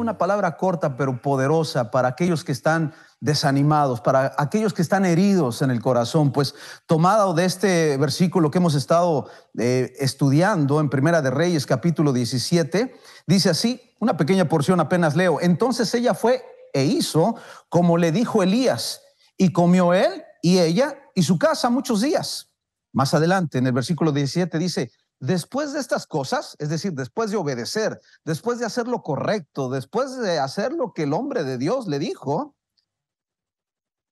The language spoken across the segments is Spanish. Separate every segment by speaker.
Speaker 1: una palabra corta pero poderosa para aquellos que están desanimados, para aquellos que están heridos en el corazón, pues tomado de este versículo que hemos estado eh, estudiando en Primera de Reyes capítulo 17, dice así, una pequeña porción apenas leo, entonces ella fue e hizo como le dijo Elías, y comió él y ella y su casa muchos días. Más adelante, en el versículo 17 dice, Después de estas cosas, es decir, después de obedecer, después de hacer lo correcto, después de hacer lo que el hombre de Dios le dijo,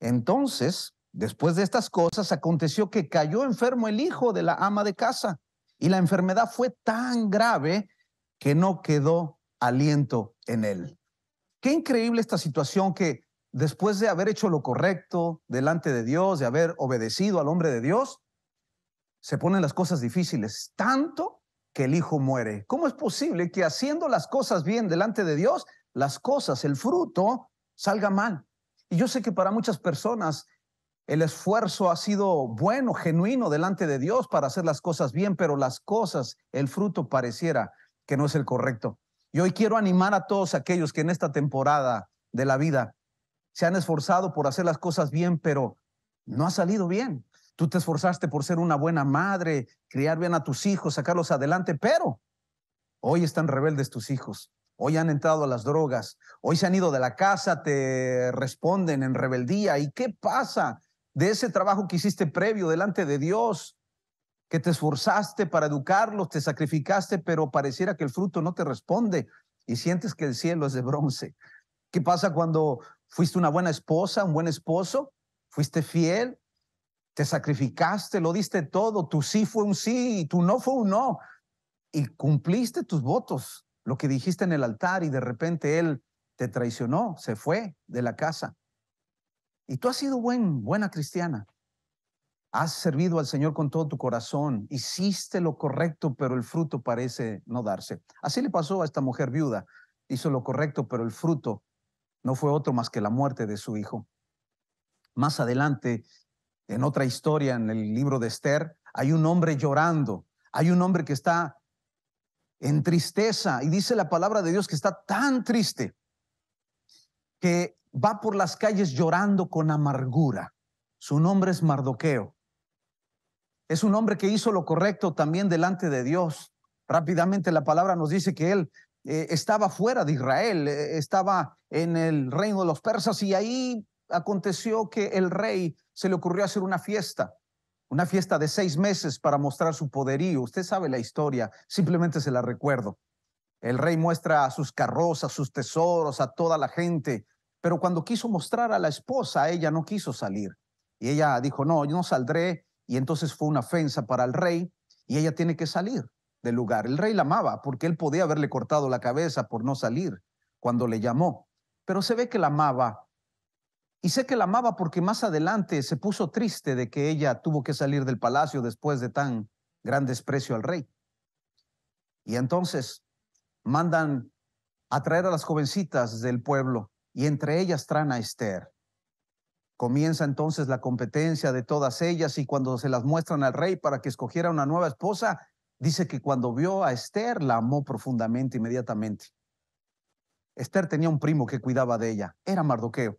Speaker 1: entonces, después de estas cosas, aconteció que cayó enfermo el hijo de la ama de casa y la enfermedad fue tan grave que no quedó aliento en él. Qué increíble esta situación que después de haber hecho lo correcto delante de Dios, de haber obedecido al hombre de Dios, se ponen las cosas difíciles, tanto que el hijo muere. ¿Cómo es posible que haciendo las cosas bien delante de Dios, las cosas, el fruto, salga mal? Y yo sé que para muchas personas el esfuerzo ha sido bueno, genuino delante de Dios para hacer las cosas bien, pero las cosas, el fruto pareciera que no es el correcto. Y hoy quiero animar a todos aquellos que en esta temporada de la vida se han esforzado por hacer las cosas bien, pero no ha salido bien. Tú te esforzaste por ser una buena madre, criar bien a tus hijos, sacarlos adelante, pero hoy están rebeldes tus hijos. Hoy han entrado a las drogas, hoy se han ido de la casa, te responden en rebeldía. ¿Y qué pasa de ese trabajo que hiciste previo delante de Dios? Que te esforzaste para educarlos, te sacrificaste, pero pareciera que el fruto no te responde y sientes que el cielo es de bronce. ¿Qué pasa cuando fuiste una buena esposa, un buen esposo? Fuiste fiel, te sacrificaste, lo diste todo, tu sí fue un sí y tu no fue un no. Y cumpliste tus votos, lo que dijiste en el altar y de repente él te traicionó, se fue de la casa. Y tú has sido buena cristiana. Has servido al Señor con todo tu corazón, hiciste lo correcto, pero el fruto parece no darse. Así le pasó a esta mujer viuda. Hizo lo correcto, pero el fruto no fue otro más que la muerte de su hijo. Más adelante en otra historia, en el libro de Esther, hay un hombre llorando, hay un hombre que está en tristeza y dice la palabra de Dios que está tan triste que va por las calles llorando con amargura. Su nombre es Mardoqueo. Es un hombre que hizo lo correcto también delante de Dios. Rápidamente la palabra nos dice que él eh, estaba fuera de Israel, eh, estaba en el reino de los persas y ahí aconteció que el rey se le ocurrió hacer una fiesta, una fiesta de seis meses para mostrar su poderío. Usted sabe la historia, simplemente se la recuerdo. El rey muestra a sus carrozas, sus tesoros a toda la gente, pero cuando quiso mostrar a la esposa, ella no quiso salir. Y ella dijo, no, yo no saldré. Y entonces fue una ofensa para el rey y ella tiene que salir del lugar. El rey la amaba porque él podía haberle cortado la cabeza por no salir cuando le llamó, pero se ve que la amaba y sé que la amaba porque más adelante se puso triste de que ella tuvo que salir del palacio después de tan gran desprecio al rey. Y entonces mandan a traer a las jovencitas del pueblo y entre ellas traen a Esther. Comienza entonces la competencia de todas ellas y cuando se las muestran al rey para que escogiera una nueva esposa, dice que cuando vio a Esther la amó profundamente inmediatamente. Esther tenía un primo que cuidaba de ella, era Mardoqueo.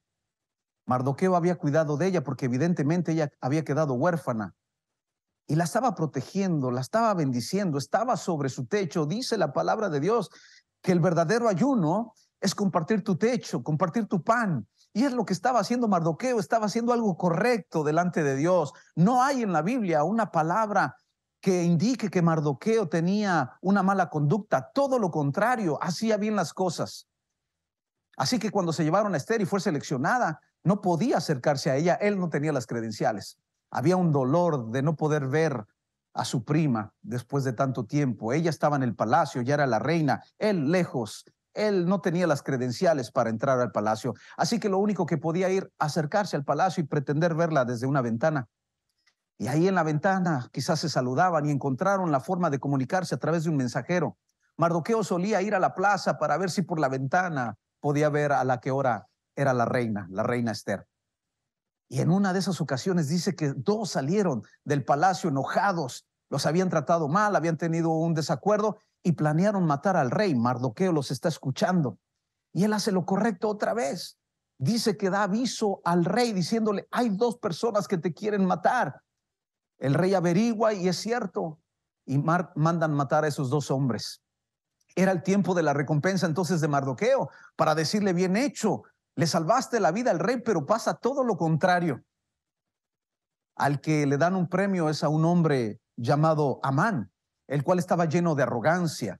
Speaker 1: Mardoqueo había cuidado de ella porque evidentemente ella había quedado huérfana y la estaba protegiendo, la estaba bendiciendo, estaba sobre su techo. Dice la palabra de Dios que el verdadero ayuno es compartir tu techo, compartir tu pan. Y es lo que estaba haciendo Mardoqueo, estaba haciendo algo correcto delante de Dios. No hay en la Biblia una palabra que indique que Mardoqueo tenía una mala conducta, todo lo contrario, hacía bien las cosas. Así que cuando se llevaron a Esther y fue seleccionada, no podía acercarse a ella, él no tenía las credenciales. Había un dolor de no poder ver a su prima después de tanto tiempo. Ella estaba en el palacio, ya era la reina, él lejos, él no tenía las credenciales para entrar al palacio. Así que lo único que podía ir, acercarse al palacio y pretender verla desde una ventana. Y ahí en la ventana quizás se saludaban y encontraron la forma de comunicarse a través de un mensajero. Mardoqueo solía ir a la plaza para ver si por la ventana podía ver a la que ahora era la reina, la reina Esther. Y en una de esas ocasiones dice que dos salieron del palacio enojados, los habían tratado mal, habían tenido un desacuerdo y planearon matar al rey. Mardoqueo los está escuchando. Y él hace lo correcto otra vez. Dice que da aviso al rey diciéndole, hay dos personas que te quieren matar. El rey averigua y es cierto. Y mandan matar a esos dos hombres. Era el tiempo de la recompensa entonces de Mardoqueo para decirle, bien hecho, le salvaste la vida al rey, pero pasa todo lo contrario. Al que le dan un premio es a un hombre llamado Amán, el cual estaba lleno de arrogancia.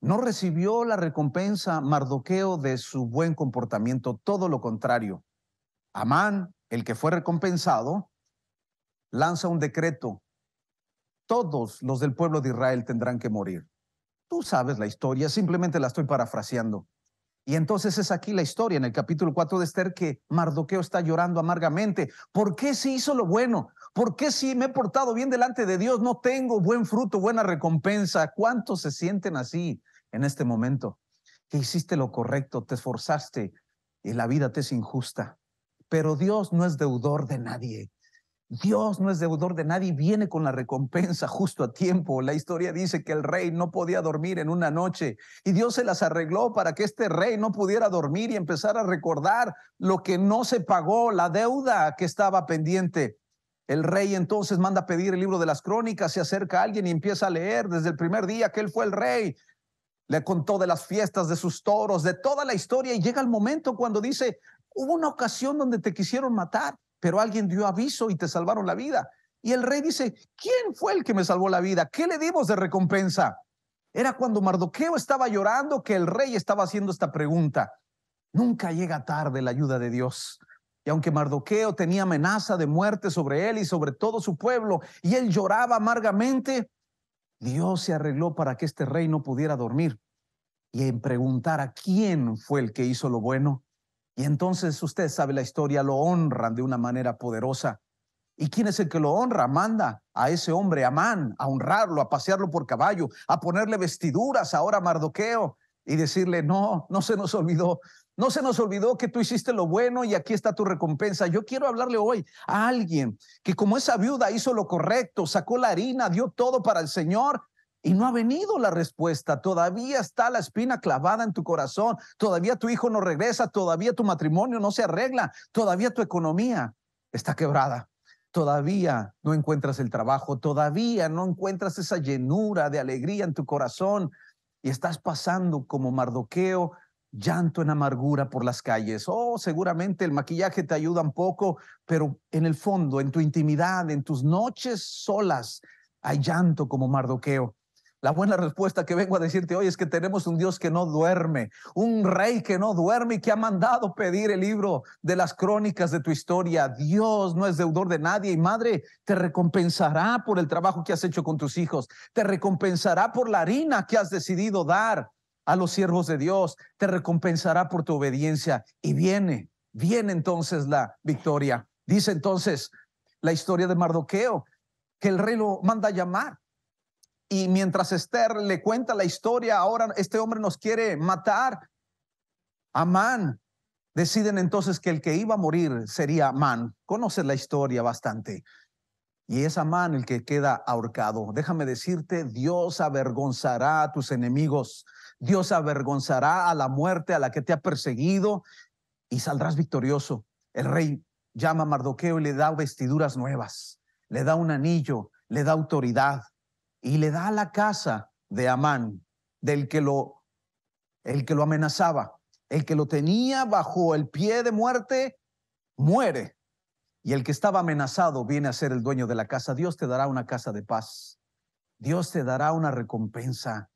Speaker 1: No recibió la recompensa Mardoqueo de su buen comportamiento, todo lo contrario. Amán, el que fue recompensado, lanza un decreto. Todos los del pueblo de Israel tendrán que morir. Tú sabes la historia, simplemente la estoy parafraseando. Y entonces es aquí la historia en el capítulo 4 de Esther que Mardoqueo está llorando amargamente. ¿Por qué se hizo lo bueno? ¿Por qué si me he portado bien delante de Dios no tengo buen fruto, buena recompensa? ¿Cuántos se sienten así en este momento? Que hiciste lo correcto, te esforzaste y la vida te es injusta. Pero Dios no es deudor de nadie. Dios no es deudor de nadie, viene con la recompensa justo a tiempo. La historia dice que el rey no podía dormir en una noche y Dios se las arregló para que este rey no pudiera dormir y empezar a recordar lo que no se pagó, la deuda que estaba pendiente. El rey entonces manda a pedir el libro de las crónicas, se acerca a alguien y empieza a leer desde el primer día que él fue el rey. Le contó de las fiestas, de sus toros, de toda la historia y llega el momento cuando dice, hubo una ocasión donde te quisieron matar pero alguien dio aviso y te salvaron la vida. Y el rey dice, ¿quién fue el que me salvó la vida? ¿Qué le dimos de recompensa? Era cuando Mardoqueo estaba llorando que el rey estaba haciendo esta pregunta. Nunca llega tarde la ayuda de Dios. Y aunque Mardoqueo tenía amenaza de muerte sobre él y sobre todo su pueblo, y él lloraba amargamente, Dios se arregló para que este rey no pudiera dormir y en preguntar a quién fue el que hizo lo bueno. Y entonces usted sabe la historia, lo honran de una manera poderosa. ¿Y quién es el que lo honra? Manda a ese hombre, Amán, a honrarlo, a pasearlo por caballo, a ponerle vestiduras ahora a Mardoqueo y decirle, no, no se nos olvidó, no se nos olvidó que tú hiciste lo bueno y aquí está tu recompensa. Yo quiero hablarle hoy a alguien que como esa viuda hizo lo correcto, sacó la harina, dio todo para el Señor y no ha venido la respuesta, todavía está la espina clavada en tu corazón, todavía tu hijo no regresa, todavía tu matrimonio no se arregla, todavía tu economía está quebrada, todavía no encuentras el trabajo, todavía no encuentras esa llenura de alegría en tu corazón y estás pasando como mardoqueo llanto en amargura por las calles. Oh, seguramente el maquillaje te ayuda un poco, pero en el fondo, en tu intimidad, en tus noches solas, hay llanto como mardoqueo. La buena respuesta que vengo a decirte hoy es que tenemos un Dios que no duerme, un rey que no duerme y que ha mandado pedir el libro de las crónicas de tu historia. Dios no es deudor de nadie y madre, te recompensará por el trabajo que has hecho con tus hijos, te recompensará por la harina que has decidido dar a los siervos de Dios, te recompensará por tu obediencia y viene, viene entonces la victoria. Dice entonces la historia de Mardoqueo que el rey lo manda a llamar y mientras Esther le cuenta la historia, ahora este hombre nos quiere matar. Amán. Deciden entonces que el que iba a morir sería Amán. Conoce la historia bastante. Y es Amán el que queda ahorcado. Déjame decirte, Dios avergonzará a tus enemigos. Dios avergonzará a la muerte a la que te ha perseguido y saldrás victorioso. El rey llama a Mardoqueo y le da vestiduras nuevas, le da un anillo, le da autoridad y le da la casa de Amán, del que lo, el que lo amenazaba, el que lo tenía bajo el pie de muerte, muere. Y el que estaba amenazado viene a ser el dueño de la casa. Dios te dará una casa de paz. Dios te dará una recompensa.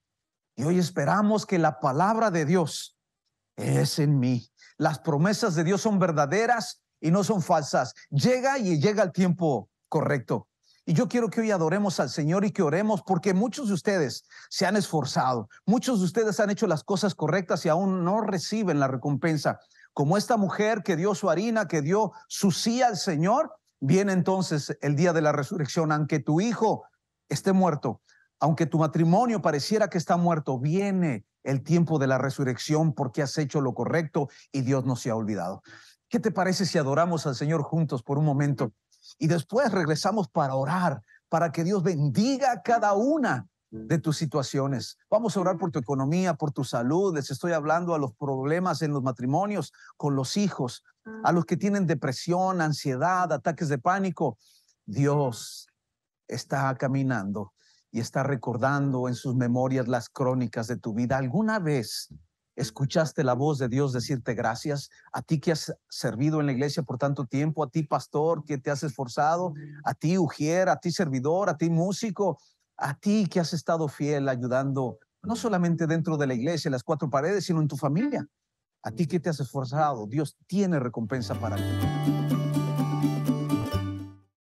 Speaker 1: Y hoy esperamos que la palabra de Dios es en mí. Las promesas de Dios son verdaderas y no son falsas. Llega y llega el tiempo correcto. Y yo quiero que hoy adoremos al Señor y que oremos porque muchos de ustedes se han esforzado, muchos de ustedes han hecho las cosas correctas y aún no reciben la recompensa. Como esta mujer que dio su harina, que dio su sí al Señor, viene entonces el día de la resurrección, aunque tu hijo esté muerto, aunque tu matrimonio pareciera que está muerto, viene el tiempo de la resurrección porque has hecho lo correcto y Dios no se ha olvidado. ¿Qué te parece si adoramos al Señor juntos por un momento? y después regresamos para orar, para que Dios bendiga cada una de tus situaciones. Vamos a orar por tu economía, por tu salud. Les estoy hablando a los problemas en los matrimonios, con los hijos, a los que tienen depresión, ansiedad, ataques de pánico. Dios está caminando y está recordando en sus memorias las crónicas de tu vida. Alguna vez escuchaste la voz de Dios decirte gracias, a ti que has servido en la iglesia por tanto tiempo, a ti pastor que te has esforzado, a ti ujier, a ti servidor, a ti músico, a ti que has estado fiel ayudando, no solamente dentro de la iglesia, en las cuatro paredes, sino en tu familia. A ti que te has esforzado, Dios tiene recompensa para ti.